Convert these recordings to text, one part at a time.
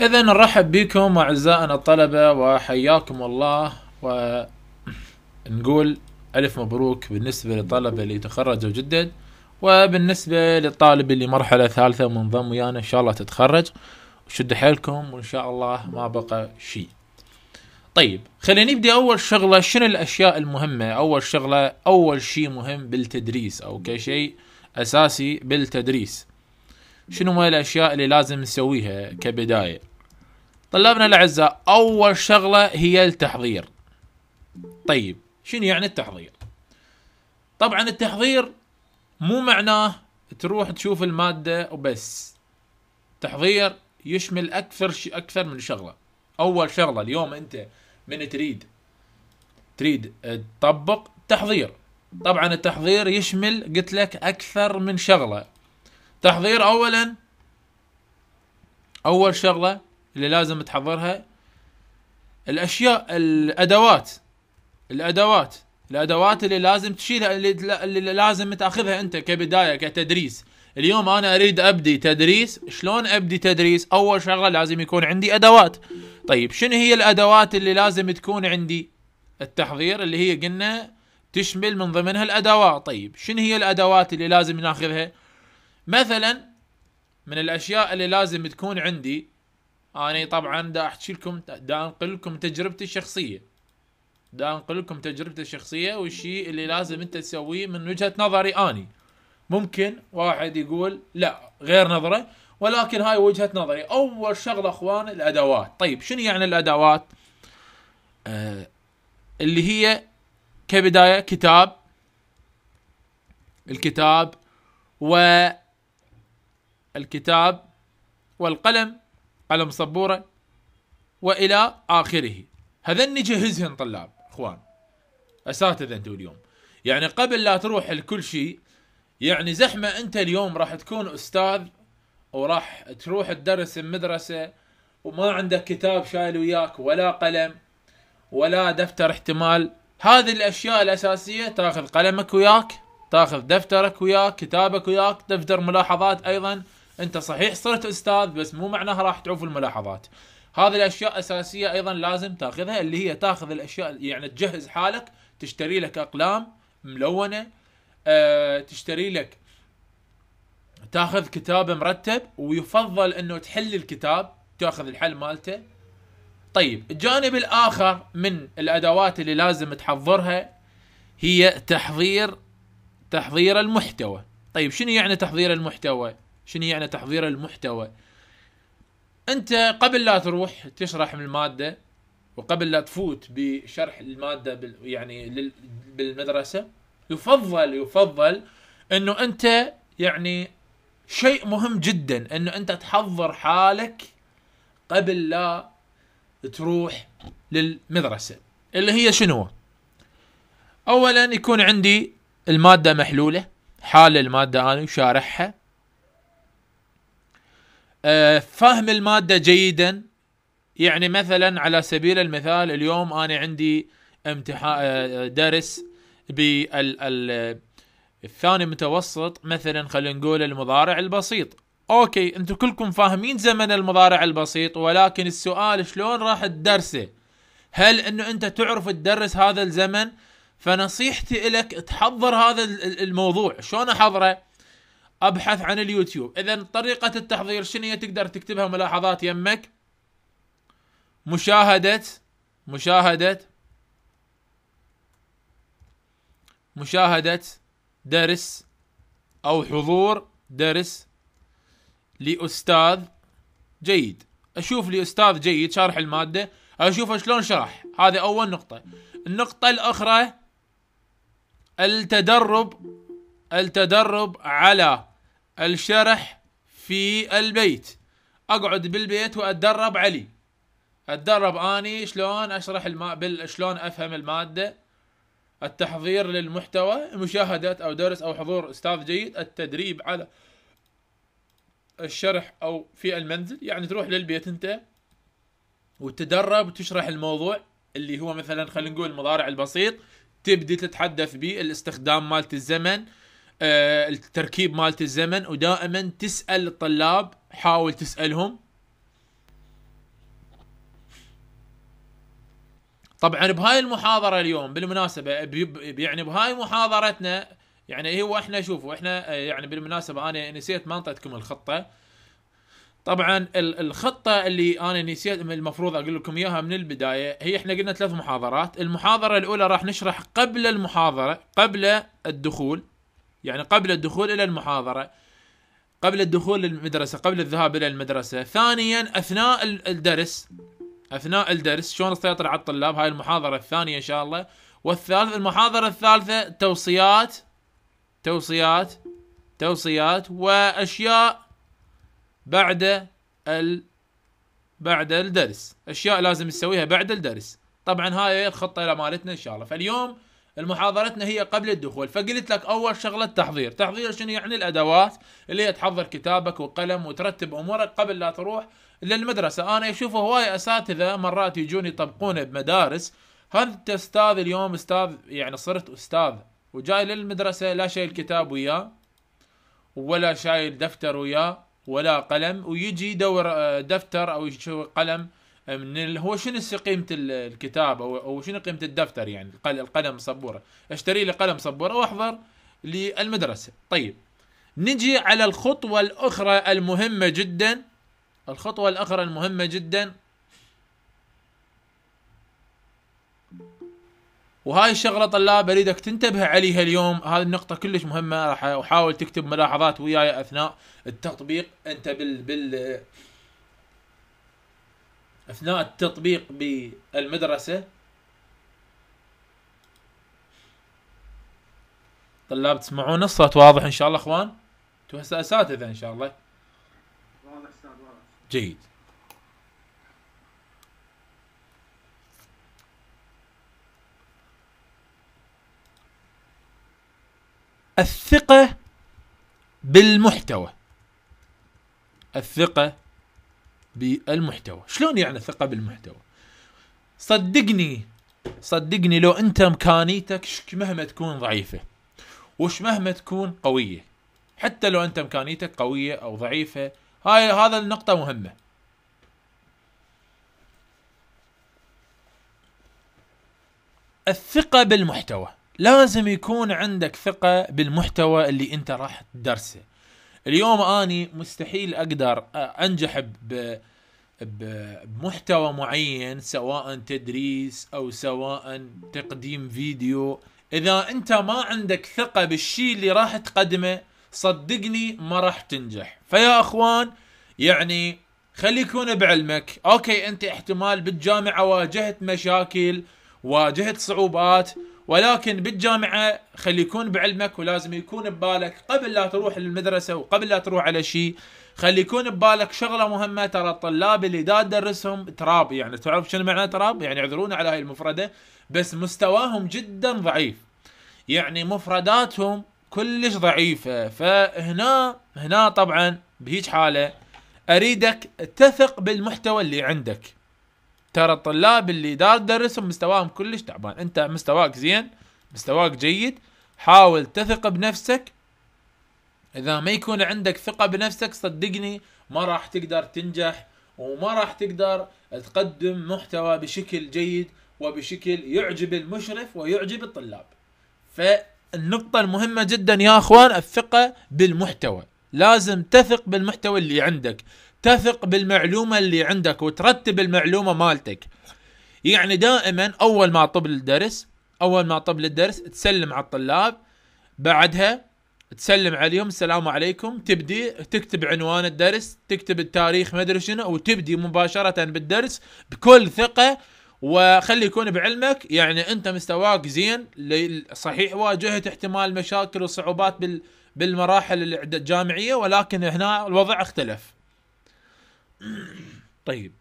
اذا نرحب بكم اعزائنا الطلبة وحياكم الله ونقول الف مبروك بالنسبة للطلبة اللي تخرجوا جدد وبالنسبة للطالب اللي مرحلة ثالثة منضم ويانا ان شاء الله تتخرج وشد حيلكم وان شاء الله ما بقى شيء طيب خلينا نبدا اول شغله شنو الاشياء المهمه اول شغله اول شيء مهم بالتدريس او كشيء اساسي بالتدريس شنو ما الاشياء اللي لازم نسويها كبدايه طلابنا الاعزاء اول شغله هي التحضير طيب شنو يعني التحضير طبعا التحضير مو معناه تروح تشوف الماده وبس تحضير يشمل اكثر ش... اكثر من شغله اول شغله اليوم انت من تريد تريد تطبق تحضير طبعا التحضير يشمل قلت لك اكثر من شغله تحضير اولا اول شغله اللي لازم تحضرها الاشياء الادوات الادوات الادوات اللي لازم تشيلها اللي لازم تاخذها انت كبدايه كتدريس اليوم انا اريد ابدي تدريس شلون ابدي تدريس اول شغله لازم يكون عندي ادوات طيب شنو هي الادوات اللي لازم تكون عندي التحضير اللي هي قلنا تشمل من ضمنها الادوات طيب شنو هي الادوات اللي لازم ناخذها مثلا من الاشياء اللي لازم تكون عندي انا طبعا دا احكي لكم دا انقل لكم تجربتي الشخصيه دا انقل لكم تجربتي الشخصيه والشيء اللي لازم انت تسويه من وجهه نظري اني ممكن واحد يقول لا غير نظره ولكن هاي وجهه نظري اول شغله اخوان الادوات طيب شنو يعني الادوات آه اللي هي كبدايه كتاب الكتاب و الكتاب والقلم قلم صبوره والى اخره هذن نجهزهن طلاب اخوان اساتذه انتم اليوم يعني قبل لا تروح لكل شيء يعني زحمه انت اليوم راح تكون استاذ وراح تروح تدرس المدرسه وما عندك كتاب شايل وياك ولا قلم ولا دفتر احتمال هذه الاشياء الاساسيه تاخذ قلمك وياك تاخذ دفترك وياك كتابك وياك دفتر ملاحظات ايضا انت صحيح صرت استاذ بس مو معناها راح تعوف الملاحظات هذه الاشياء اساسيه ايضا لازم تاخذها اللي هي تاخذ الاشياء يعني تجهز حالك تشتري لك اقلام ملونه أه تشتري لك تاخذ كتاب مرتب ويفضل انه تحل الكتاب تاخذ الحل مالته طيب الجانب الاخر من الادوات اللي لازم تحضرها هي تحضير تحضير المحتوى طيب شنو يعني تحضير المحتوى شنو يعني تحضير المحتوى انت قبل لا تروح تشرح من الماده وقبل لا تفوت بشرح الماده بال يعني بالمدرسه يفضل يفضل انه انت يعني شيء مهم جدا انه انت تحضر حالك قبل لا تروح للمدرسه اللي هي شنو؟ اولا يكون عندي الماده محلوله حال الماده انا وشارحها آه، فهم الماده جيدا يعني مثلا على سبيل المثال اليوم انا عندي امتحان آه، درس بالثاني متوسط مثلا خلينا نقول المضارع البسيط اوكي انتم كلكم فاهمين زمن المضارع البسيط ولكن السؤال شلون راح تدرسه هل انه انت تعرف تدرس هذا الزمن فنصيحتي لك تحضر هذا الموضوع شلون احضره ابحث عن اليوتيوب اذا طريقه التحضير شنو هي تقدر تكتبها ملاحظات يمك مشاهده مشاهده مشاهده درس او حضور درس لاستاذ جيد اشوف لي استاذ جيد شارح الماده اشوفه شلون شرح هذه اول نقطه النقطه الاخرى التدرب التدرب على الشرح في البيت اقعد بالبيت واتدرب علي اتدرب اني شلون اشرح الما... بال... شلون افهم الماده التحضير للمحتوى مشاهده او درس او حضور استاذ جيد التدريب على الشرح او في المنزل يعني تروح للبيت انت وتدرب وتشرح الموضوع اللي هو مثلا خلينا نقول المضارع البسيط تبدي تتحدث به الاستخدام مالت الزمن آه، التركيب مالت الزمن ودائما تسال الطلاب حاول تسالهم طبعا بهاي المحاضره اليوم بالمناسبه يعني بهاي محاضرتنا يعني هو احنا شوفوا احنا آه، يعني بالمناسبه انا نسيت ما انطيتكم الخطه طبعا الخطه اللي انا نسيت المفروض اقول لكم اياها من البدايه هي احنا قلنا ثلاث محاضرات المحاضره الاولى راح نشرح قبل المحاضره قبل الدخول يعني قبل الدخول الى المحاضره قبل الدخول للمدرسه قبل الذهاب الى المدرسه ثانيا اثناء الدرس اثناء الدرس شلون نسيطر على الطلاب هاي المحاضره الثانيه ان شاء الله والثالث المحاضره الثالثه توصيات توصيات توصيات واشياء بعد ال بعد الدرس اشياء لازم نسويها بعد الدرس طبعا هاي الخطه مالتنا ان شاء الله فاليوم المحاضرتنا هي قبل الدخول فقلت لك اول شغله التحضير تحضير شنو يعني الادوات اللي هي تحضر كتابك وقلم وترتب امورك قبل لا تروح للمدرسه انا اشوف هواي اساتذه مرات يجون يطبقون بمدارس هذا انت استاذ اليوم استاذ يعني صرت استاذ وجاي للمدرسه لا شايل كتاب وياه ولا شايل دفتر وياه ولا قلم ويجي يدور آه، دفتر او قلم من ال... هو شنو قيمه الكتاب او او شنو قيمه الدفتر يعني القلم صبوره اشتري لي قلم صبوره واحضر للمدرسه طيب نجي على الخطوه الاخرى المهمه جدا الخطوه الاخرى المهمه جدا وهاي الشغله طلاب اريدك تنتبه عليها اليوم هذه النقطه كلش مهمه راح احاول تكتب ملاحظات وياي اثناء التطبيق انت بال بال اثناء التطبيق بالمدرسه طلاب تسمعون الصوت واضح ان شاء الله اخوان انتم هسه اساتذه ان شاء الله واضح استاذ واضح جيد الثقه بالمحتوى الثقه بالمحتوى شلون يعني ثقه بالمحتوى صدقني صدقني لو انت امكانيتك مهما تكون ضعيفه وش مهما تكون قويه حتى لو انت امكانيتك قويه او ضعيفه هاي هذا النقطه مهمه الثقه بالمحتوى لازم يكون عندك ثقه بالمحتوى اللي انت راح تدرسه اليوم اني مستحيل اقدر انجح ب بمحتوى معين سواء تدريس او سواء تقديم فيديو اذا انت ما عندك ثقه بالشيء اللي راح تقدمه صدقني ما راح تنجح فيا اخوان يعني خلي يكون بعلمك اوكي انت احتمال بالجامعه واجهت مشاكل واجهت صعوبات ولكن بالجامعه خلي يكون بعلمك ولازم يكون ببالك قبل لا تروح للمدرسه وقبل لا تروح على شيء خلي يكون ببالك شغله مهمه ترى الطلاب اللي دا تدرسهم تراب يعني تعرف شنو معنى تراب يعني اعذرونا على هاي المفرده بس مستواهم جدا ضعيف يعني مفرداتهم كلش ضعيفه فهنا هنا طبعا بهيج حاله اريدك تثق بالمحتوى اللي عندك ترى الطلاب اللي دار تدرسهم مستواهم كلش تعبان انت مستواك زين مستواك جيد حاول تثق بنفسك اذا ما يكون عندك ثقه بنفسك صدقني ما راح تقدر تنجح وما راح تقدر تقدم محتوى بشكل جيد وبشكل يعجب المشرف ويعجب الطلاب فالنقطة المهمة جدا يا اخوان الثقة بالمحتوى لازم تثق بالمحتوى اللي عندك تثق بالمعلومه اللي عندك وترتب المعلومه مالتك يعني دائما اول ما طب الدرس اول ما طب الدرس تسلم على الطلاب بعدها تسلم عليهم السلام عليكم تبدي تكتب عنوان الدرس تكتب التاريخ ما ادري شنو وتبدي مباشره بالدرس بكل ثقه وخلي يكون بعلمك يعني انت مستواك زين صحيح واجهت احتمال مشاكل وصعوبات بالمراحل الجامعيه ولكن هنا الوضع اختلف طيب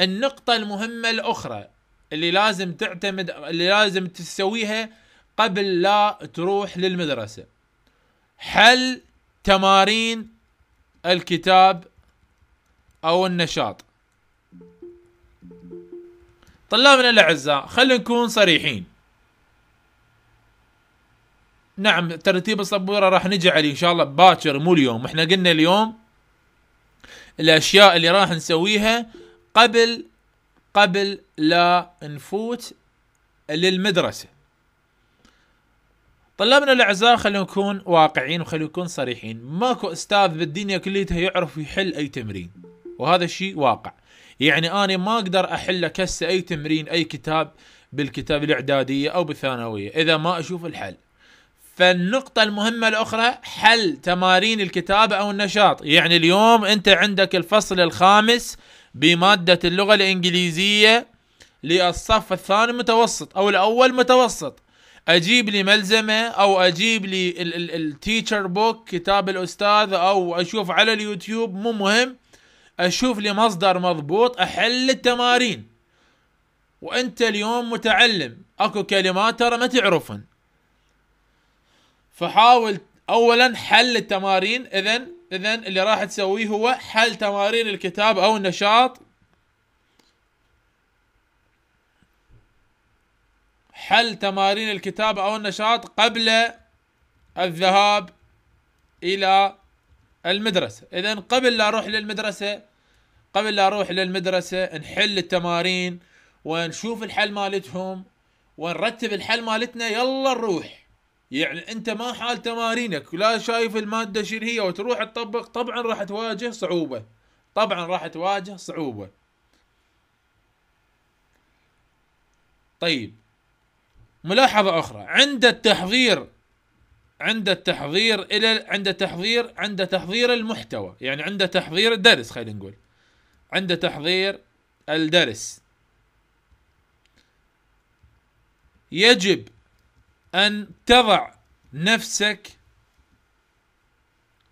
النقطة المهمة الأخرى اللي لازم تعتمد اللي لازم تسويها قبل لا تروح للمدرسة حل تمارين الكتاب أو النشاط طلابنا الأعزاء خلينا نكون صريحين نعم ترتيب الصبورة راح نجي عليه ان شاء الله باكر مو اليوم احنا قلنا اليوم الاشياء اللي راح نسويها قبل قبل لا نفوت للمدرسه طلابنا الاعزاء خلينا نكون واقعيين وخلينا نكون صريحين ماكو استاذ بالدنيا كليتها يعرف يحل اي تمرين وهذا الشيء واقع يعني انا ما اقدر احل كسه اي تمرين اي كتاب بالكتاب الاعداديه او بالثانويه اذا ما اشوف الحل فالنقطة المهمة الأخرى حل تمارين الكتابة أو النشاط يعني اليوم أنت عندك الفصل الخامس بمادة اللغة الإنجليزية للصف الثاني متوسط أو الأول متوسط أجيب لي ملزمة أو أجيب لي التيتشر بوك كتاب الأستاذ أو أشوف على اليوتيوب مو مهم أشوف لي مصدر مضبوط أحل التمارين وأنت اليوم متعلم أكو كلمات ترى ما تعرفن فحاول اولا حل التمارين اذا اذا اللي راح تسويه هو حل تمارين الكتاب او النشاط حل تمارين الكتاب او النشاط قبل الذهاب الى المدرسة اذا قبل لا اروح للمدرسة قبل لا اروح للمدرسة نحل التمارين ونشوف الحل مالتهم ونرتب الحل مالتنا يلا نروح يعني انت ما حال تمارينك لا شايف الماده شنو هي وتروح تطبق طبعا راح تواجه صعوبه طبعا راح تواجه صعوبه طيب ملاحظه اخرى عند التحضير عند التحضير الى عند تحضير عند تحضير المحتوى يعني عند تحضير الدرس خلينا نقول عند تحضير الدرس يجب ان تضع نفسك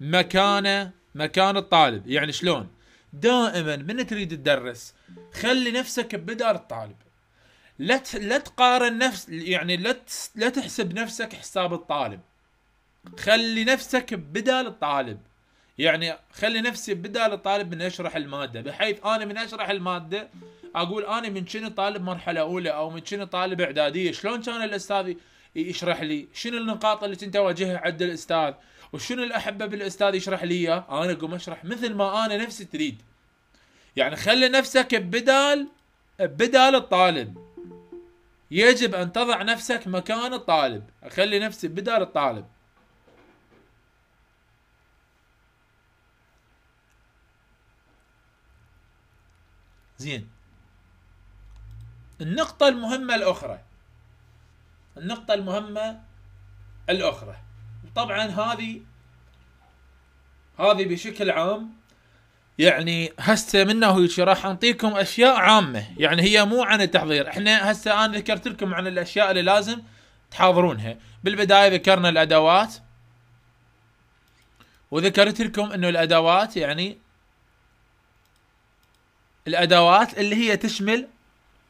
مكانه مكان الطالب يعني شلون دائما من تريد تدرس خلي نفسك بدار الطالب لا لا تقارن نفس يعني لا لا تحسب نفسك حساب الطالب خلي نفسك بدال الطالب يعني خلي نفسي بدال الطالب من اشرح الماده بحيث انا من اشرح الماده اقول انا من شنو طالب مرحله اولى او من شنو طالب اعداديه شلون كان الاستاذ يشرح لي شنو النقاط اللي كنت اواجهها عند الاستاذ وشنو الاحبه بالاستاذ يشرح لي اياه انا اقوم اشرح مثل ما انا نفسي تريد يعني خلي نفسك بدال بدال الطالب يجب ان تضع نفسك مكان الطالب اخلي نفسي بدال الطالب زين النقطة المهمة الأخرى النقطة المهمة الأخرى طبعا هذه هذه بشكل عام يعني هسه منه راح اعطيكم اشياء عامه يعني هي مو عن التحضير احنا هسه انا ذكرت لكم عن الاشياء اللي لازم تحاضرونها بالبدايه ذكرنا الادوات وذكرت لكم انه الادوات يعني الادوات اللي هي تشمل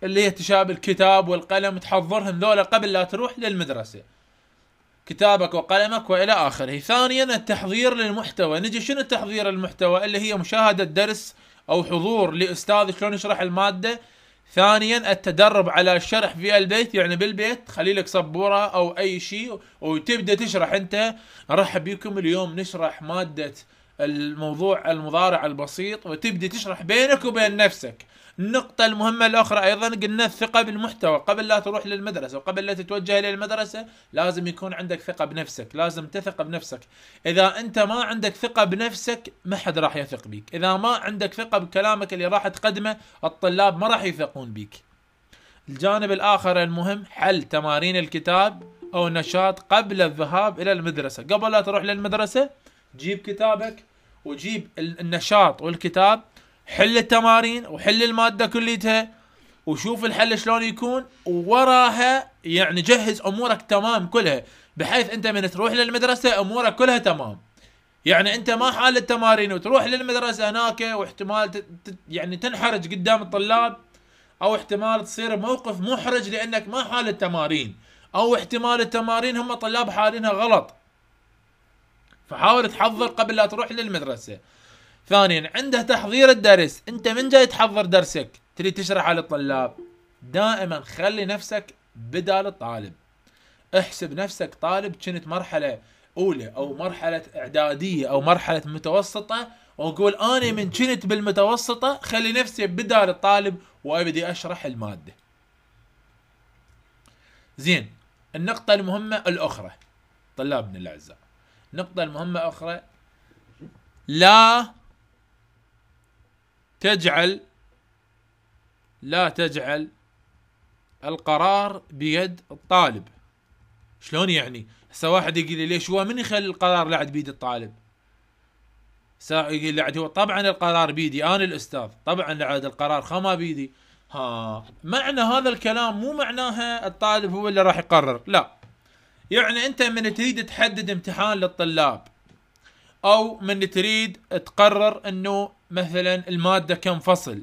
اللي هي تشاب الكتاب والقلم تحضرهم ذولا قبل لا تروح للمدرسة كتابك وقلمك والى اخره ثانيا التحضير للمحتوى نجي شنو التحضير المحتوى اللي هي مشاهدة درس او حضور لاستاذ شلون يشرح المادة ثانيا التدرب على الشرح في البيت يعني بالبيت خلي لك سبوره او اي شيء وتبدا تشرح انت رحب بكم اليوم نشرح ماده الموضوع المضارع البسيط وتبدا تشرح بينك وبين نفسك النقطة المهمة الأخرى أيضا قلنا الثقة بالمحتوى قبل لا تروح للمدرسة وقبل لا تتوجه إلى المدرسة لازم يكون عندك ثقة بنفسك لازم تثق بنفسك إذا أنت ما عندك ثقة بنفسك ما حد راح يثق بيك إذا ما عندك ثقة بكلامك اللي راح تقدمه الطلاب ما راح يثقون بيك الجانب الآخر المهم حل تمارين الكتاب أو النشاط قبل الذهاب إلى المدرسة قبل لا تروح للمدرسة جيب كتابك وجيب النشاط والكتاب حل التمارين وحل الماده كليتها وشوف الحل شلون يكون ووراها يعني جهز امورك تمام كلها بحيث انت من تروح للمدرسه امورك كلها تمام يعني انت ما حال التمارين وتروح للمدرسه هناك واحتمال يعني تنحرج قدام الطلاب او احتمال تصير موقف محرج لانك ما حال التمارين او احتمال التمارين هم طلاب حالينها غلط فحاول تحضر قبل لا تروح للمدرسه ثانيا عنده تحضير الدرس انت من جاي تحضر درسك تريد تشرح على الطلاب دائما خلي نفسك بدال الطالب احسب نفسك طالب كنت مرحلة أولى أو مرحلة إعدادية أو مرحلة متوسطة وقول أنا من كنت بالمتوسطة خلي نفسي بدال الطالب وأبدي أشرح المادة زين النقطة المهمة الأخرى طلابنا الأعزاء النقطة المهمة أخرى لا تجعل لا تجعل القرار بيد الطالب شلون يعني هسه واحد يقول لي ليش هو من يخلي القرار لعد بيد الطالب يقول لعد هو طبعا القرار بيدي انا الاستاذ طبعا لعد القرار خما بيدي ها معنى هذا الكلام مو معناها الطالب هو اللي راح يقرر لا يعني انت من تريد تحدد امتحان للطلاب او من تريد تقرر انه مثلا الماده كم فصل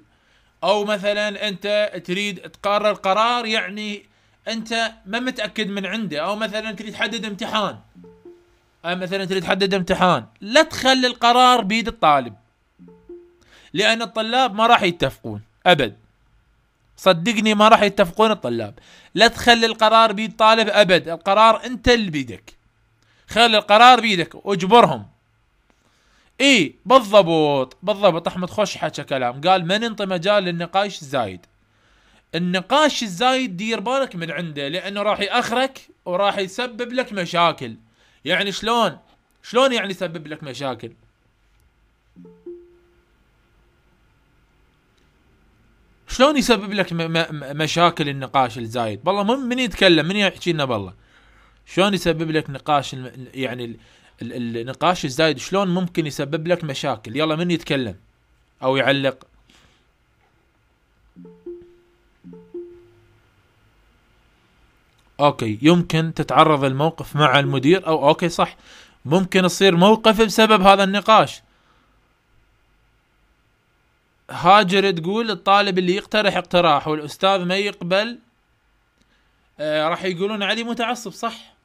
او مثلا انت تريد تقرر قرار يعني انت ما متاكد من عنده او مثلا تريد تحدد امتحان أو مثلا تريد تحدد امتحان لا تخلي القرار بيد الطالب لان الطلاب ما راح يتفقون ابد صدقني ما راح يتفقون الطلاب لا تخلي القرار بيد طالب ابد القرار انت اللي بيدك خلي القرار بيدك واجبرهم اي بالضبط بالضبط احمد خوش حكى كلام قال ما ننطي مجال للنقاش الزايد النقاش الزايد دير بالك من عنده لانه راح ياخرك وراح يسبب لك مشاكل يعني شلون شلون يعني يسبب لك مشاكل شلون يسبب لك مشاكل النقاش الزايد والله من من يتكلم من يحكي لنا بالله شلون يسبب لك نقاش يعني النقاش الزايد شلون ممكن يسبب لك مشاكل يلا من يتكلم او يعلق اوكي يمكن تتعرض الموقف مع المدير او اوكي صح ممكن تصير موقف بسبب هذا النقاش هاجر تقول الطالب اللي يقترح اقتراح والاستاذ ما يقبل آه راح يقولون علي متعصب صح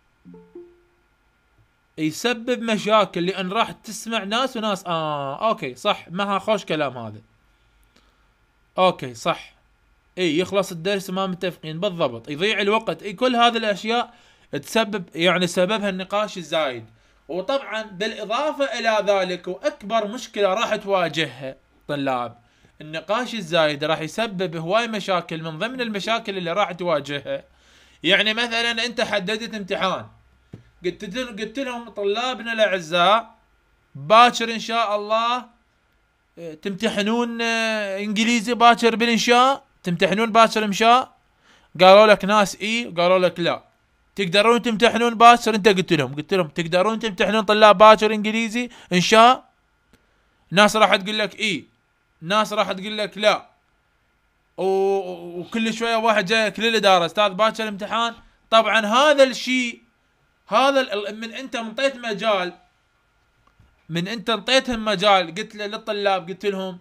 يسبب مشاكل لان راح تسمع ناس وناس اه اوكي صح ما خوش كلام هذا اوكي صح اي يخلص الدرس ما متفقين بالضبط يضيع الوقت اي كل هذه الاشياء تسبب يعني سببها النقاش الزايد وطبعا بالاضافه الى ذلك واكبر مشكله راح تواجهها طلاب النقاش الزايد راح يسبب هواي مشاكل من ضمن المشاكل اللي راح تواجهها يعني مثلا انت حددت امتحان قلت قلت لهم طلابنا الاعزاء باكر ان شاء الله آه، تمتحنون آه، انجليزي باكر بالانشاء تمتحنون باكر انشاء قالوا لك ناس اي قالوا لك لا تقدرون تمتحنون باكر انت قلت لهم قلت لهم تقدرون تمتحنون طلاب باكر انجليزي انشاء ناس راح تقول لك اي ناس راح تقول لك لا وكل شويه واحد جاي للاداره استاذ باكر امتحان طبعا هذا الشيء هذا من انت انطيت مجال من انت انطيتهم مجال قلت للطلاب قلت لهم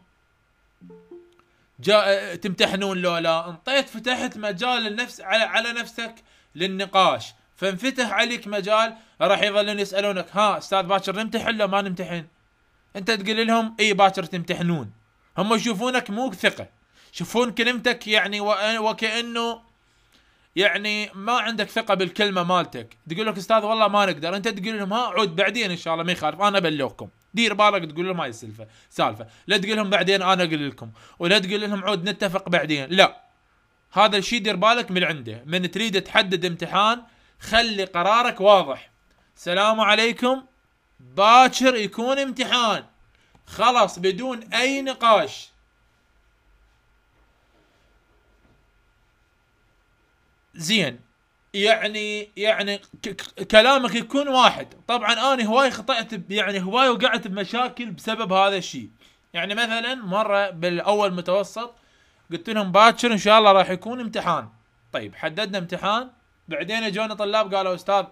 جاء تمتحنون لا انطيت فتحت مجال النفس على, على نفسك للنقاش فانفتح عليك مجال راح يظلون يسالونك ها استاذ باكر نمتحن لو ما نمتحن انت تقول لهم اي باكر تمتحنون هم يشوفونك مو ثقه يشوفون كلمتك يعني وكانه يعني ما عندك ثقه بالكلمه مالتك تقول لك استاذ والله ما نقدر انت تقول لهم ها عود بعدين ان شاء الله ما يخالف انا بلوكم دير بالك تقول لهم هاي السالفه سالفه لا تقول لهم بعدين انا اقول لكم ولا تقول لهم عود نتفق بعدين لا هذا الشيء دير بالك من عنده من تريد تحدد امتحان خلي قرارك واضح سلام عليكم باكر يكون امتحان خلاص بدون اي نقاش زين يعني يعني كلامك يكون واحد طبعا انا هواي خطأت يعني هواي وقعت بمشاكل بسبب هذا الشيء يعني مثلا مره بالاول متوسط قلت لهم باكر ان شاء الله راح يكون امتحان طيب حددنا امتحان بعدين اجونا طلاب قالوا استاذ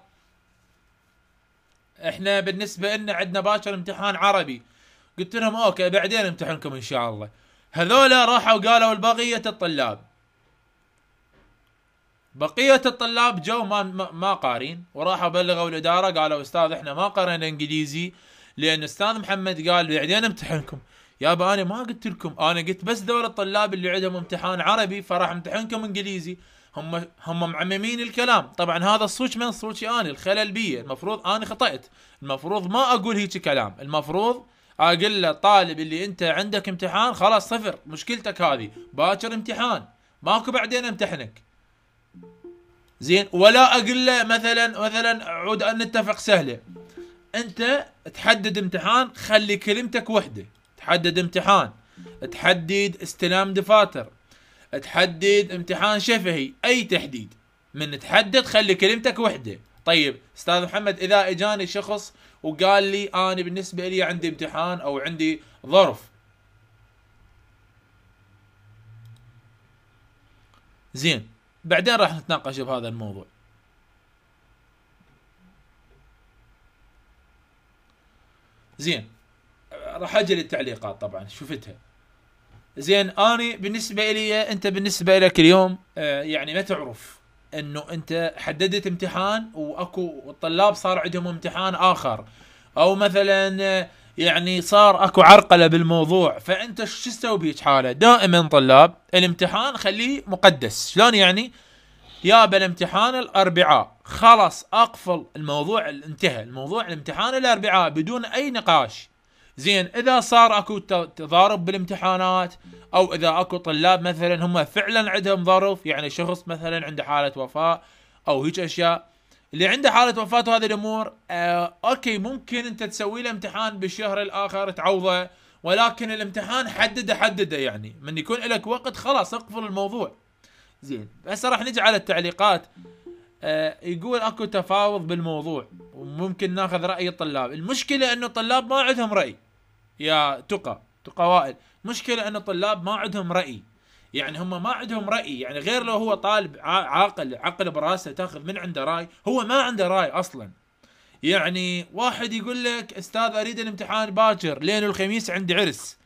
احنا بالنسبه لنا عندنا باكر امتحان عربي قلت لهم اوكي بعدين امتحنكم ان شاء الله هذولا راحوا قالوا البقيه الطلاب بقيه الطلاب جو ما ما قارين وراحوا بلغوا الاداره قالوا استاذ احنا ما قرينا انجليزي لان استاذ محمد قال بعدين امتحنكم يابا انا ما قلت لكم انا قلت بس دور الطلاب اللي عندهم امتحان عربي فراح امتحنكم انجليزي هم هم معممين الكلام طبعا هذا الصوت من صوتي انا الخلل بي المفروض انا خطأت المفروض ما اقول هيك كلام المفروض اقول له الطالب اللي انت عندك امتحان خلاص صفر مشكلتك هذه باكر امتحان ماكو بعدين امتحنك زين ولا اقول له مثلا مثلا عود نتفق سهله انت تحدد امتحان خلي كلمتك وحده تحدد امتحان تحدد استلام دفاتر تحدد امتحان شفهي اي تحديد من تحدد خلي كلمتك وحده طيب استاذ محمد اذا اجاني شخص وقال لي انا بالنسبه لي عندي امتحان او عندي ظرف زين بعدين راح نتناقش بهذا الموضوع زين راح اجي للتعليقات طبعا شفتها زين اني بالنسبه لي انت بالنسبه لك اليوم آه، يعني ما تعرف انه انت حددت امتحان واكو الطلاب صار عندهم امتحان اخر او مثلا آه، يعني صار اكو عرقله بالموضوع فانت شو تسوي بهيج حاله؟ دائما طلاب الامتحان خليه مقدس، شلون يعني؟ يا بالامتحان الاربعاء خلاص اقفل الموضوع انتهى، الموضوع الامتحان الاربعاء بدون اي نقاش. زين اذا صار اكو تضارب بالامتحانات او اذا اكو طلاب مثلا هم فعلا عندهم ظرف يعني شخص مثلا عنده حاله وفاه او هيك اشياء اللي عنده حاله وفاه وهذه الامور آه اوكي ممكن انت تسوي له امتحان بالشهر الاخر تعوضه ولكن الامتحان حدده حدده يعني من يكون لك وقت خلاص اقفل الموضوع زين هسه راح نجي على التعليقات آه يقول اكو تفاوض بالموضوع وممكن ناخذ راي الطلاب المشكله انه الطلاب ما عندهم راي يا تقى تقى وائل مشكله انه الطلاب ما عندهم راي يعني هم ما عندهم راي يعني غير لو هو طالب عاقل عقل براسه تاخذ من عنده راي هو ما عنده راي اصلا يعني واحد يقول لك استاذ اريد الامتحان باكر لين الخميس عندي عرس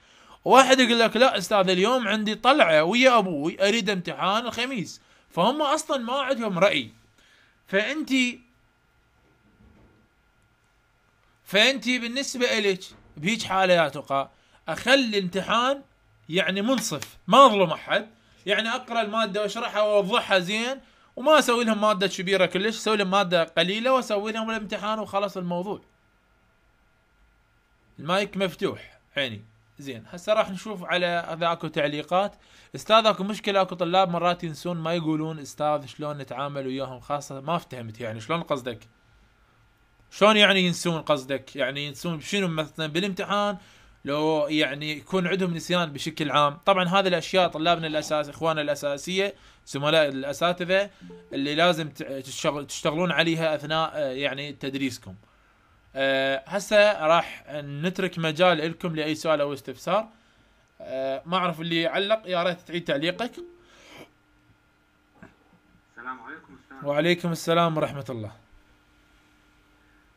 واحد يقول لك لا استاذ اليوم عندي طلعه ويا ابوي اريد امتحان الخميس فهم اصلا ما عندهم راي فانت فانت بالنسبه لك بهيج حاله يا تقى اخلي الامتحان يعني منصف ما اظلم احد يعني اقرا الماده واشرحها واوضحها زين وما اسوي لهم ماده كبيره كلش اسوي لهم ماده قليله واسوي لهم الامتحان وخلاص الموضوع المايك مفتوح عيني زين هسه راح نشوف على اذا اكو تعليقات استاذ اكو مشكله اكو طلاب مرات ينسون ما يقولون استاذ شلون نتعامل وياهم خاصه ما افتهمت يعني شلون قصدك شلون يعني ينسون قصدك يعني ينسون شنو مثلا بالامتحان لو يعني يكون عندهم نسيان بشكل عام طبعا هذه الاشياء طلابنا الاساس اخواننا الاساسيه زملاء الاساتذه اللي لازم تشتغلون عليها اثناء آه، يعني تدريسكم أه هسه راح نترك مجال لكم لاي سؤال او استفسار أه ما اعرف اللي يعلق يا ريت تعيد تعليقك السلام عليكم استاذ وعليكم السلام ورحمه الله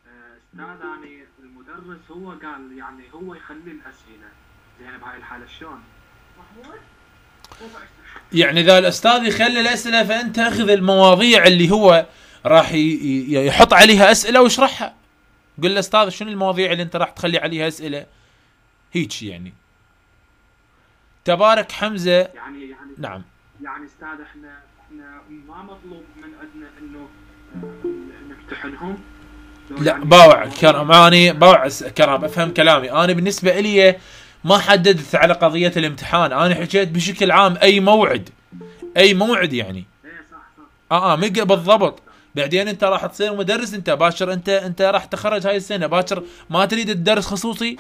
آه، استاذ اني المدرس هو قال يعني هو يخلي الاسئله زين بهاي الحاله شلون؟ يعني اذا الاستاذ يخلي الاسئله فانت اخذ المواضيع اللي هو راح يحط عليها اسئله واشرحها قل له استاذ شنو المواضيع اللي انت راح تخلي عليها اسئله هيك يعني تبارك حمزه يعني يعني نعم يعني استاذ احنا احنا ما مطلوب من عندنا انه آه، نمتحنهم لا باوع كرم باوع كرم افهم كلامي انا بالنسبه لي ما حددت على قضيه الامتحان انا حكيت بشكل عام اي موعد اي موعد يعني اه اه مق بالضبط بعدين انت راح تصير مدرس انت باشر انت انت راح تخرج هاي السنه باشر ما تريد تدرس خصوصي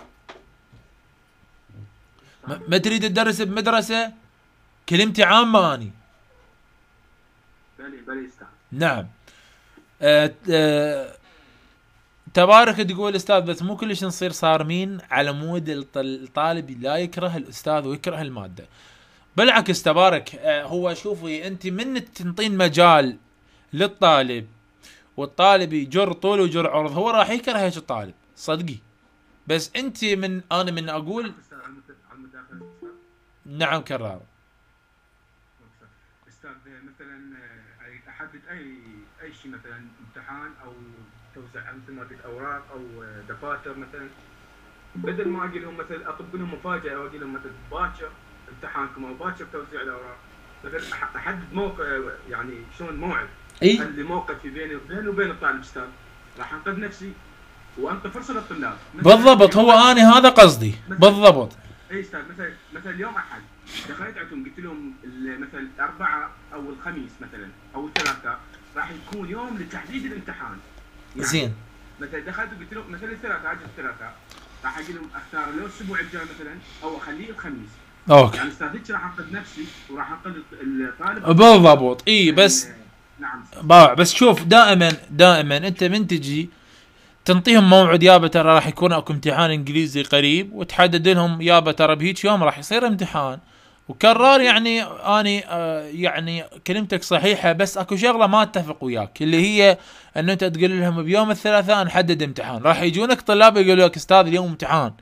ما تريد تدرس بمدرسه كلمتي عامه اني بلي بلي نعم آه آه تبارك تقول استاذ بس مو كلش نصير صارمين على مود الطالب لا يكره الاستاذ ويكره الماده بالعكس تبارك آه، هو شوفي انت من تنطين مجال للطالب والطالب يجر طول ويجر عرض هو راح يكره هيك الطالب صدقي بس انت من انا من اقول نعم كرار استاذ مثلا آه، احدد اي اي شيء مثلا امتحان او توزع مثل ما قلت اوراق او دفاتر مثلا بدل ما اقول لهم مثلا اطب لهم مفاجاه واقول لهم مثلا باكر امتحانكم او باكر توزيع الاوراق مثلا احدد موقع يعني شلون موعد اي اللي موقفي بيني وبين وبين الطالب استاذ راح انقذ نفسي وانقذ فرصه للطلاب بالضبط هو انا هذا قصدي بالضبط اي استاذ مثلا مثلا اليوم احد دخلت عندهم قلت لهم مثلا الاربعاء او الخميس مثلا او الثلاثاء راح يكون يوم لتحديد الامتحان زين مثلا دخلت وقلت له مثلا الثلاثاء اجي الثلاثاء راح اجي اختار لو الاسبوع الجاي مثلا او اخليه الخميس اوكي يعني هيك راح انقذ نفسي وراح انقذ الطالب بالضبط اي يعني بس نعم باع بس شوف دائما دائما انت من تجي تنطيهم موعد يابا ترى راح يكون اكو امتحان انجليزي قريب وتحدد لهم يابا ترى بهيج يوم راح يصير امتحان وكرار يعني اني آه، يعني كلمتك صحيحه بس اكو شغله ما اتفق وياك اللي هي انه انت تقول لهم بيوم الثلاثاء نحدد امتحان راح يجونك طلاب يقولوا لك استاذ اليوم امتحان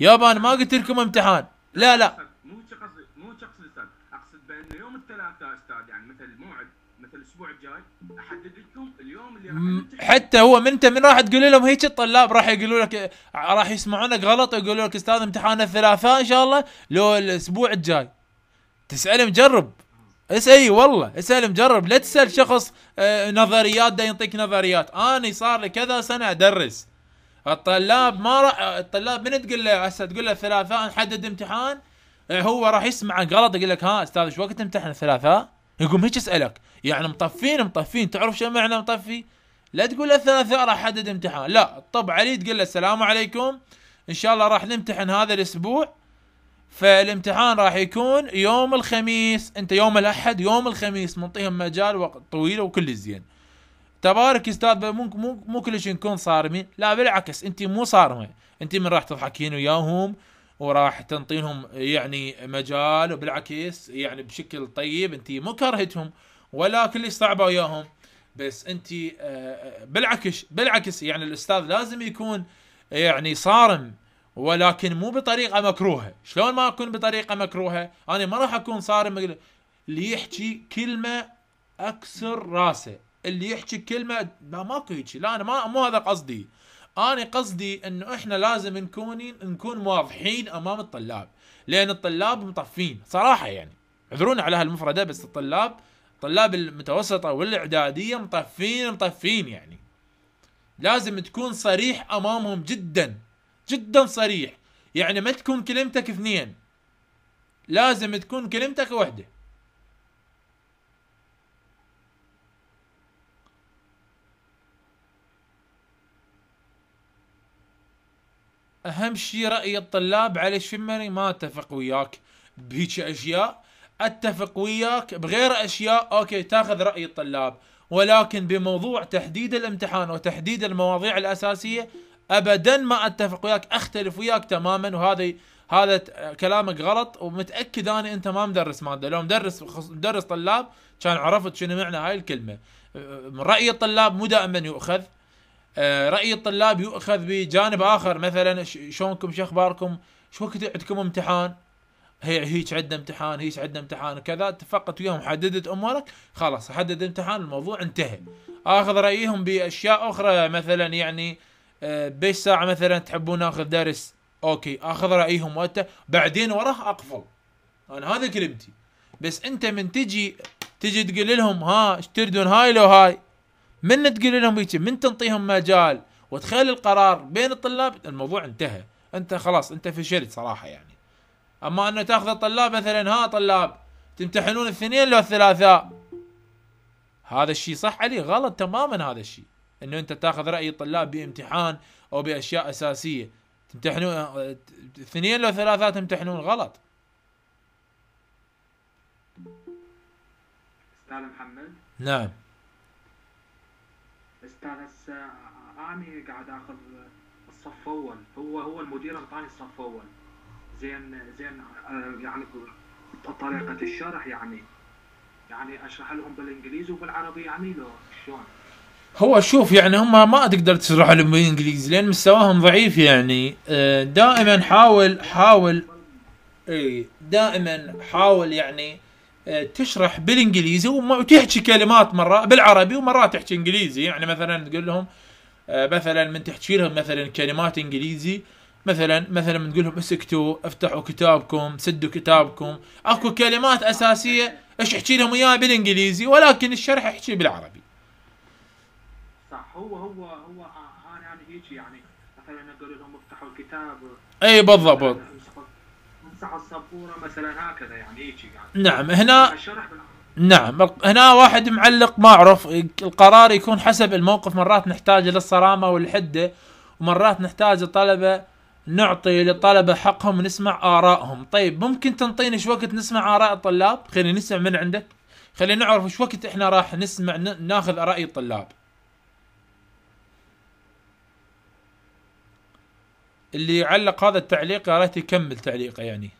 يابا انا ما قلت لكم امتحان لا لا مو تقصد مو تقصد استاذ اقصد بان يوم الثلاثاء استاذ يعني مثل موعد مثل الاسبوع الجاي احدد لكم اليوم اللي راح حتى هو من انت من راح تقول لهم هيك الطلاب راح يقولوا لك راح يسمعونك غلط ويقولوا لك استاذ امتحان الثلاثاء ان شاء الله لو الاسبوع الجاي تسأل مجرب اسال اي والله اسال مجرب لا تسال شخص آه، نظريات ده يعطيك نظريات انا صار لي كذا سنه ادرس الطلاب ما راح الطلاب من تقول له هسه تقول له ثلاثاء نحدد امتحان آه، هو راح يسمع غلط يقول لك ها استاذ ايش وقت امتحن الثلاثاء؟ يقوم هيك اسالك يعني مطفين مطفين تعرف شو معنى مطفي؟ لا تقول له الثلاثاء راح احدد امتحان لا طب علي تقول له السلام عليكم ان شاء الله راح نمتحن هذا الاسبوع فالامتحان راح يكون يوم الخميس انت يوم الاحد يوم الخميس منطيهم مجال وقت طويل وكل زين تبارك استاذ مو مو مو كلش نكون صارمين لا بالعكس انت مو صارمه انت من راح تضحكين وياهم وراح تنطينهم يعني مجال وبالعكس يعني بشكل طيب انت مو كرهتهم ولا كلش صعبه وياهم بس انت آه، آه، بالعكس بالعكس يعني الاستاذ لازم يكون يعني صارم ولكن مو بطريقه مكروهه شلون ما اكون بطريقه مكروهه انا ما راح اكون صارم اللي يحكي كلمه اكسر راسه اللي يحكي كلمه لا ماكو هيك لا انا ما مو هذا قصدي انا قصدي انه احنا لازم نكون نكون واضحين امام الطلاب لان الطلاب مطفين صراحه يعني اعذرونا على هالمفرده بس الطلاب طلاب المتوسطه والاعداديه مطفين مطفين يعني لازم تكون صريح امامهم جدا جدا صريح يعني ما تكون كلمتك اثنين لازم تكون كلمتك واحدة اهم شيء راي الطلاب على شمري ما اتفق وياك بهيك اشياء اتفق وياك بغير اشياء اوكي تاخذ راي الطلاب ولكن بموضوع تحديد الامتحان وتحديد المواضيع الاساسيه ابدا ما اتفق وياك اختلف وياك تماما وهذا هذا كلامك غلط ومتاكد انا انت ما مدرس ماده لو مدرس مدرس طلاب كان عرفت شنو معنى هاي الكلمه أه، راي الطلاب مو دائما يؤخذ أه، راي الطلاب يؤخذ بجانب اخر مثلا شلونكم شو اخباركم شو وقت عندكم امتحان هي هيك عندنا امتحان هيك عندنا امتحان وكذا اتفقت وياهم حددت امورك خلاص حدد امتحان الموضوع انتهى اخذ رايهم باشياء اخرى مثلا يعني آه بيش ساعه مثلا تحبون اخذ درس اوكي اخذ رايهم وقته بعدين وراه اقفل انا هذا كلمتي بس انت من تجي تجي تقول لهم ها ايش تردون هاي لو هاي من تقول لهم هيك من تنطيهم مجال وتخلي القرار بين الطلاب الموضوع انتهى انت خلاص انت فشلت صراحه يعني اما انه تاخذ الطلاب مثلا ها طلاب تمتحنون الاثنين لو الثلاثاء هذا الشيء صح علي غلط تماما هذا الشيء انه انت تاخذ راي الطلاب بامتحان او باشياء اساسيه تمتحنون اثنين لو ثلاثه تمتحنون غلط استاذ محمد نعم استاذ هسه اني قاعد اخذ الصف اول هو هو المدير اعطاني الصف اول زين زين يعني طريقه الشرح يعني يعني اشرح لهم بالانجليزي وبالعربي يعني لو شلون هو شوف يعني هم ما تقدر تشرح لهم بالانجليزي لان مستواهم ضعيف يعني آه، دائما حاول حاول اي دائما حاول يعني آه، تشرح بالانجليزي وتحكي كلمات مرات بالعربي ومرات تحكي انجليزي يعني مثلا تقول لهم آه، مثلا من تحكي لهم مثلا كلمات انجليزي مثلا مثلا من تقول لهم اسكتوا افتحوا كتابكم سدوا كتابكم اكو كلمات اساسيه ايش احكي لهم اياها بالانجليزي ولكن الشرح احكي بالعربي صح هو هو هو يعني هيك يعني مثلا اقول لهم افتحوا الكتاب اي بالضبط امسحوا السبوره مثلا هكذا يعني هيك يعني. نعم هنا نعم هنا واحد معلق ما اعرف القرار يكون حسب الموقف مرات نحتاج للصرامه والحده ومرات نحتاج الطلبه نعطي للطلبة حقهم ونسمع آرائهم طيب ممكن تنطيني شو وقت نسمع آراء الطلاب خلينا نسمع من عندك خلينا نعرف شو وقت احنا راح نسمع ناخذ آراء الطلاب اللي علق هذا التعليق يا ريت يكمل تعليقه يعني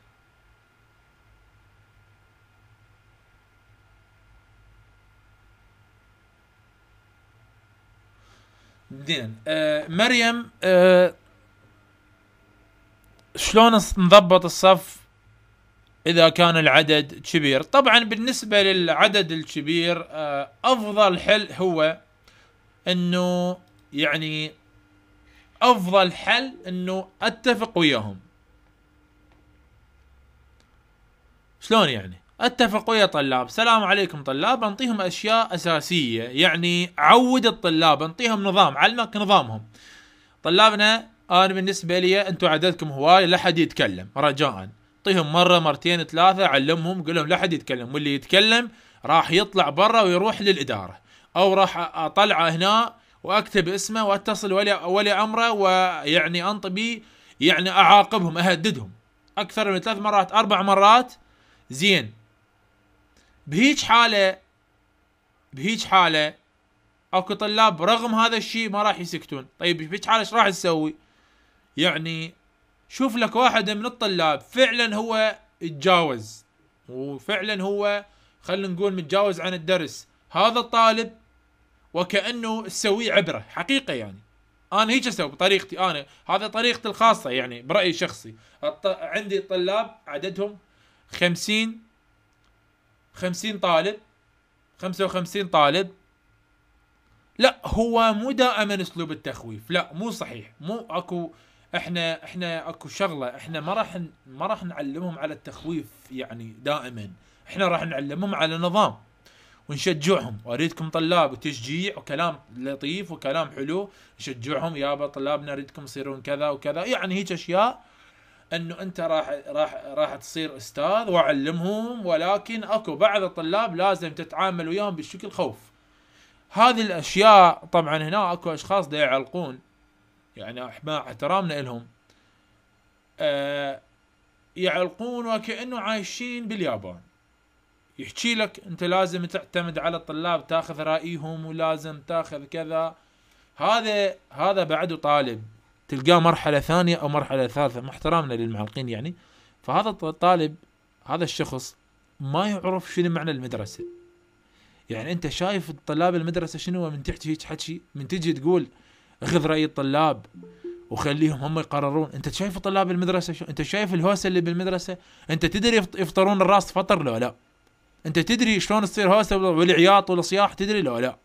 زين آه مريم آه شلون نضبط الصف اذا كان العدد كبير طبعا بالنسبه للعدد الكبير آه افضل حل هو انه يعني افضل حل انه اتفق وياهم شلون يعني اتفق ويا طلاب سلام عليكم طلاب انطيهم اشياء اساسيه يعني عود الطلاب انطيهم نظام علمك نظامهم طلابنا انا بالنسبه لي انتم عددكم هواي لا حد يتكلم رجاء اعطيهم مره مرتين ثلاثه علمهم قول لهم لا حد يتكلم واللي يتكلم راح يطلع برا ويروح للاداره او راح اطلعه هنا واكتب اسمه واتصل ولي ولي امره ويعني انط يعني اعاقبهم اهددهم اكثر من ثلاث مرات اربع مرات زين بهيج حاله بهيج حاله اكو طلاب رغم هذا الشيء ما راح يسكتون طيب بهيج حاله ايش راح تسوي يعني شوف لك واحد من الطلاب فعلا هو تجاوز وفعلا هو خلينا نقول متجاوز عن الدرس هذا الطالب وكانه تسويه عبره حقيقه يعني انا هيك اسوي بطريقتي انا هذا طريقتي الخاصه يعني برايي شخصي عندي طلاب عددهم 50 50 طالب 55 طالب لا هو مو دائما اسلوب التخويف لا مو صحيح مو اكو احنا احنا اكو شغله احنا ما راح ما راح نعلمهم على التخويف يعني دائما احنا راح نعلمهم على نظام ونشجعهم واريدكم طلاب وتشجيع وكلام لطيف وكلام حلو نشجعهم يابا طلابنا اريدكم تصيرون كذا وكذا يعني هيك اشياء انه انت راح راح راح تصير استاذ واعلمهم ولكن اكو بعض الطلاب لازم تتعامل وياهم بشكل خوف هذه الاشياء طبعا هنا اكو اشخاص دا يعلقون يعني مع احترامنا لهم آه يعلقون وكانه عايشين باليابان يحكي لك انت لازم تعتمد على الطلاب تاخذ رايهم ولازم تاخذ كذا هذا هذا بعده طالب تلقاه مرحله ثانيه او مرحله ثالثه مع احترامنا للمعلقين يعني فهذا الطالب هذا الشخص ما يعرف شنو معنى المدرسه يعني انت شايف طلاب المدرسه شنو من تحكي هيك حكي من تجي تقول خذ راي الطلاب وخليهم هم يقررون انت شايف طلاب المدرسه شو؟ انت شايف الهوسه اللي بالمدرسه انت تدري يفطرون الراس فطر لو لا انت تدري شلون تصير هوسه والعياط والصياح تدري لو لا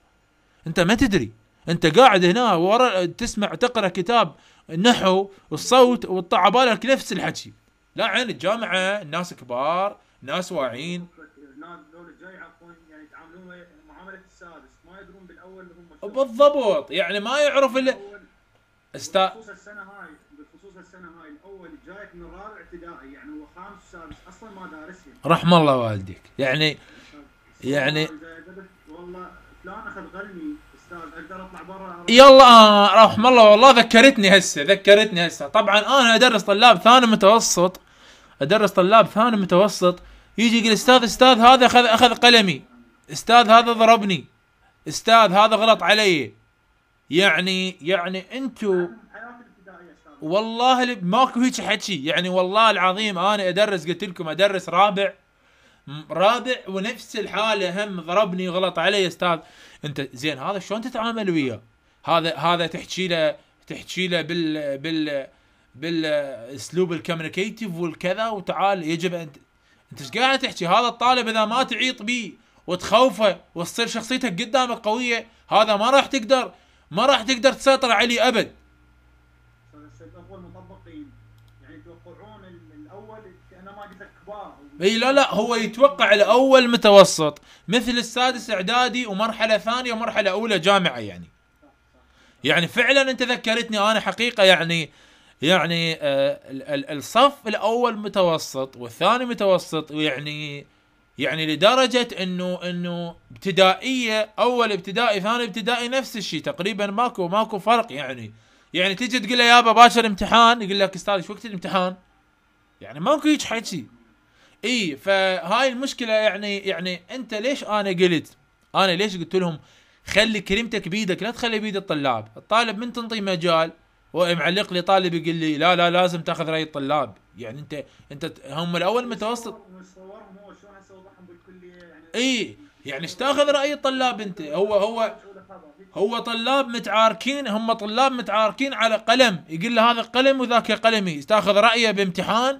انت ما تدري انت قاعد هنا ورا تسمع تقرا كتاب النحو والصوت وتطع بالك نفس الحكي لا عين الجامعه الناس كبار ناس واعيين بالضبط يعني ما يعرف الا استا بخصوص السنه هاي بخصوص السنه هاي الاول جايك من رابع ابتدائي يعني اصلا ما رحم الله والديك يعني يعني والله فلان اخذ اقدر اطلع برا يلا رحم الله والله ذكرتني هسه ذكرتني هسه طبعا انا ادرس طلاب ثاني متوسط ادرس طلاب ثاني متوسط يجي يقول استاذ استاذ هذا اخذ اخذ قلمي استاذ هذا ضربني استاذ هذا غلط علي يعني يعني انتو والله ماكو هيك حكي يعني والله العظيم انا ادرس قلت لكم ادرس رابع رابع ونفس الحاله هم ضربني غلط علي استاذ انت زين هذا شلون تتعامل وياه؟ هذا هذا تحكي له تحكي له بال بال بالاسلوب الكوميونيكيتيف والكذا وتعال يجب ان انت ايش قاعد تحكي هذا الطالب اذا ما تعيط به وتخوفه وتصير شخصيتك قدامك قويه هذا ما راح تقدر ما راح تقدر تسيطر عليه ابد اي لا لا هو يتوقع الاول متوسط مثل السادس اعدادي ومرحله ثانيه ومرحله اولى جامعه يعني يعني فعلا انت ذكرتني انا حقيقه يعني يعني آه الصف الاول متوسط والثاني متوسط ويعني يعني لدرجه انه انه ابتدائيه اول ابتدائي ثاني ابتدائي نفس الشيء تقريبا ماكو ماكو فرق يعني يعني تجي تقول له يابا باكر امتحان يقول لك استاذ شو وقت الامتحان؟ يعني ماكو هيك حكي اي فهاي المشكله يعني يعني انت ليش انا قلت انا ليش قلت لهم خلي كلمتك بيدك لا تخلي بيد الطلاب الطالب من تنطي مجال ومعلق لي طالب يقول لي لا لا لازم تاخذ راي الطلاب يعني انت انت هم الاول متوسط يعني اي يعني ايش تاخذ راي الطلاب انت هو هو هو طلاب متعاركين هم طلاب متعاركين على قلم يقول له هذا قلم وذاك قلمي تاخذ رايه بامتحان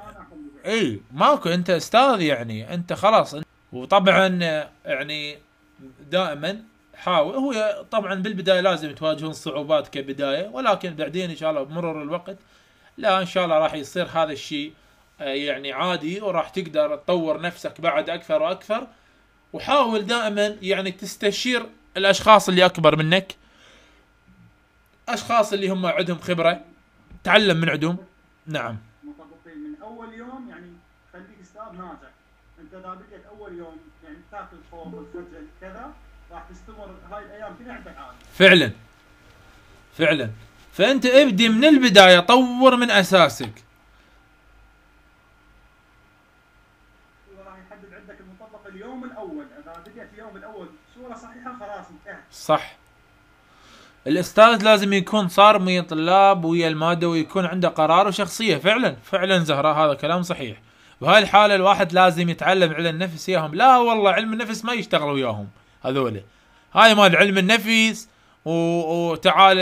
اي ماكو انت استاذ يعني انت خلاص وطبعا يعني دائما حاول هو طبعا بالبدايه لازم تواجهون صعوبات كبدايه ولكن بعدين ان شاء الله بمرور الوقت لا ان شاء الله راح يصير هذا الشيء آه، يعني عادي وراح تقدر تطور نفسك بعد اكثر واكثر وحاول دائما يعني تستشير الاشخاص اللي اكبر منك اشخاص اللي هم عندهم خبره تعلم من عندهم نعم انت من اول يوم يعني خليك ستاب ناجح انت اذا بديت اول يوم يعني تاكل خوف الخجل كذا راح تستمر هاي الايام كلها عندك عادي فعلا فعلا فانت ابدي من البدايه طور من اساسك راح يحدد عندك اليوم الاول اذا بديت اليوم الاول صحيحه خلاص انتهت صح الاستاذ لازم يكون صارم ويا الطلاب ويا الماده ويكون عنده قرار وشخصيه فعلا فعلا زهراء هذا كلام صحيح بهاي الحاله الواحد لازم يتعلم علم النفس وياهم لا والله علم النفس ما يشتغل وياهم هذول هاي مال علم النفس وتعال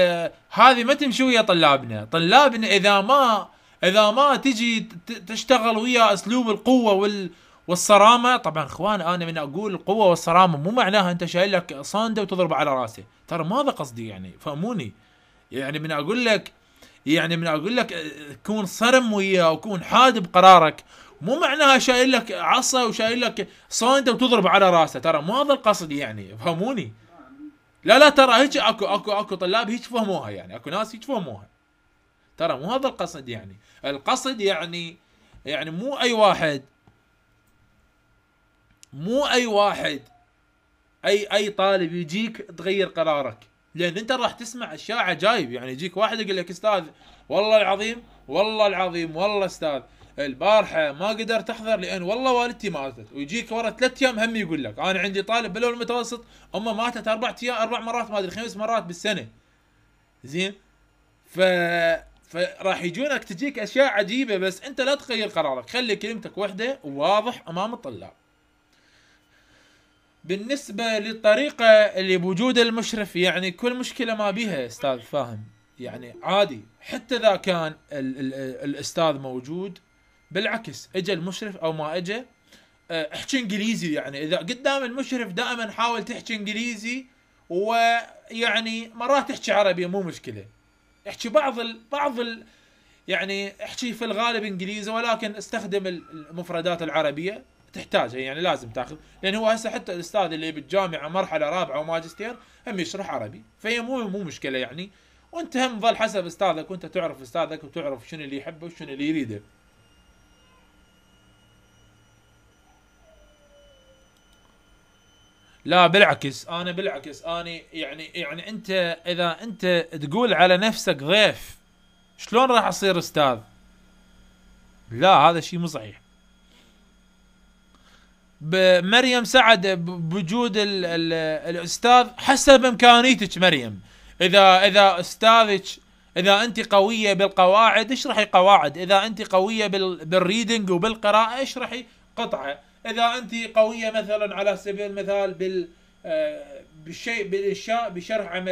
هذه ما تمشي ويا طلابنا طلابنا اذا ما اذا ما تجي تشتغل ويا اسلوب القوه وال والصرامه طبعا اخوان انا من اقول القوه والصرامه مو معناها انت شايل لك صانده وتضرب على راسه ترى ما هذا قصدي يعني فهموني يعني من اقول لك يعني من اقول لك كون صرم وياه وكون حاد بقرارك مو معناها شايل لك عصا وشايل لك صانده وتضرب على راسه ترى مو هذا القصد يعني فهموني لا لا ترى هيك اكو اكو اكو طلاب هيك فهموها يعني اكو ناس هيك فهموها ترى مو هذا القصد يعني القصد يعني يعني مو اي واحد مو اي واحد اي اي طالب يجيك تغير قرارك لان انت راح تسمع اشياء عجايب يعني يجيك واحد يقول لك استاذ والله العظيم والله العظيم والله استاذ البارحه ما قدرت احضر لان والله والدتي ماتت ويجيك ورا ثلاث ايام هم يقول لك انا عندي طالب بالاول المتوسط امه ماتت اربع ايام اربع مرات ما ادري خمس مرات بالسنه زين ف فراح يجونك تجيك اشياء عجيبه بس انت لا تغير قرارك خلي كلمتك وحده وواضح امام الطلاب بالنسبة للطريقة اللي بوجود المشرف يعني كل مشكلة ما بيها استاذ فاهم يعني عادي حتى اذا كان ال ال الاستاذ موجود بالعكس اجى المشرف او ما اجى آه، احكي انجليزي يعني اذا قدام المشرف دائما حاول تحكي انجليزي ويعني مرات تحكي عربي مو مشكله احكي بعض ال بعض ال يعني احكي في الغالب انجليزي ولكن استخدم المفردات العربيه تحتاجها يعني لازم تاخذ لان هو هسه حتى الاستاذ اللي بالجامعه مرحله رابعه وماجستير هم يشرح عربي فهي مو مو مشكله يعني وانت هم ظل حسب استاذك وانت تعرف استاذك وتعرف شنو اللي يحبه وشنو اللي يريده لا بالعكس انا بالعكس انا يعني يعني انت اذا انت تقول على نفسك ضيف شلون راح اصير استاذ لا هذا شيء مو صحيح مريم سعد بوجود الـ الـ الاستاذ حسب امكانيتك مريم اذا اذا استاذك اذا انت قويه بالقواعد اشرحي قواعد اذا انت قويه بالريدنج وبالقراءه اشرحي قطعه اذا انت قويه مثلا على سبيل المثال بال آه، بالشيء بالانشاء بشرح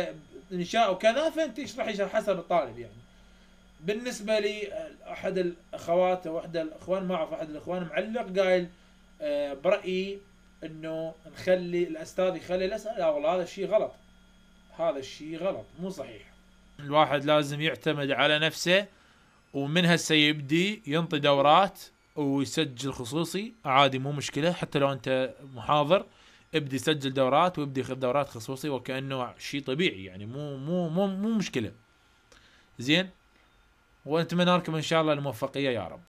انشاء وكذا فانت اشرحي حسب الطالب يعني بالنسبه لي آه، احد الاخوات او احد الاخوان ما اعرف احد الاخوان معلق قايل آه، برايي انه نخلي الاستاذ يخلي الاسئله لا والله هذا الشيء غلط هذا الشيء غلط مو صحيح الواحد لازم يعتمد على نفسه ومن هسه يبدي ينطي دورات ويسجل خصوصي عادي مو مشكله حتى لو انت محاضر ابدي سجل دورات وابدي خذ دورات خصوصي وكانه شيء طبيعي يعني مو مو مو مو مشكله زين ونتمنى لكم ان شاء الله الموفقيه يا رب